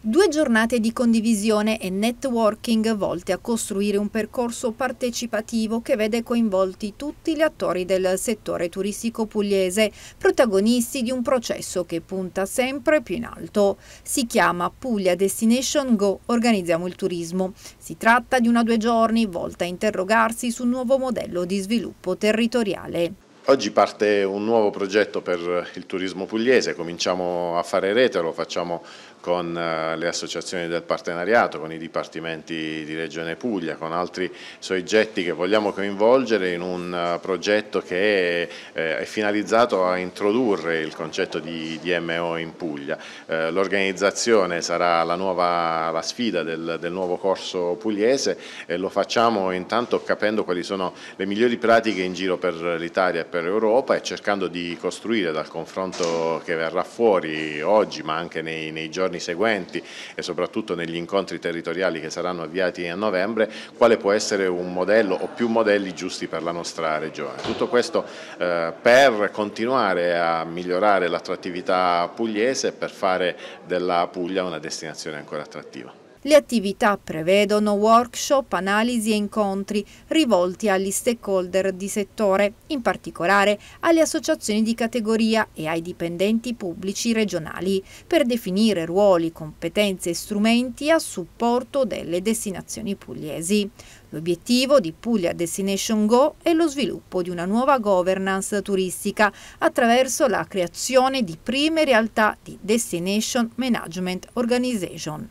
Due giornate di condivisione e networking volte a costruire un percorso partecipativo che vede coinvolti tutti gli attori del settore turistico pugliese, protagonisti di un processo che punta sempre più in alto. Si chiama Puglia Destination Go Organizziamo il Turismo. Si tratta di una due giorni volta a interrogarsi sul nuovo modello di sviluppo territoriale. Oggi parte un nuovo progetto per il turismo pugliese, cominciamo a fare rete, lo facciamo con eh, le associazioni del partenariato, con i dipartimenti di Regione Puglia, con altri soggetti che vogliamo coinvolgere in un eh, progetto che è, eh, è finalizzato a introdurre il concetto di DMO in Puglia. L'organizzazione sarà la, nuova, la sfida del, del, nuovo corso pugliese e lo facciamo intanto capendo quali sono le migliori pratiche in giro per l'Italia e per per Europa e cercando di costruire dal confronto che verrà fuori oggi ma anche nei, nei giorni seguenti e soprattutto negli incontri territoriali che saranno avviati a novembre quale può essere un modello o più modelli giusti per la nostra regione. Tutto questo eh, per continuare a migliorare l'attrattività pugliese e per fare della Puglia una destinazione ancora attrattiva. Le attività prevedono workshop, analisi e incontri rivolti agli stakeholder di settore, in particolare alle associazioni di categoria e ai dipendenti pubblici regionali, per definire ruoli, competenze e strumenti a supporto delle destinazioni pugliesi. L'obiettivo di Puglia Destination Go è lo sviluppo di una nuova governance turistica attraverso la creazione di prime realtà di Destination Management Organization.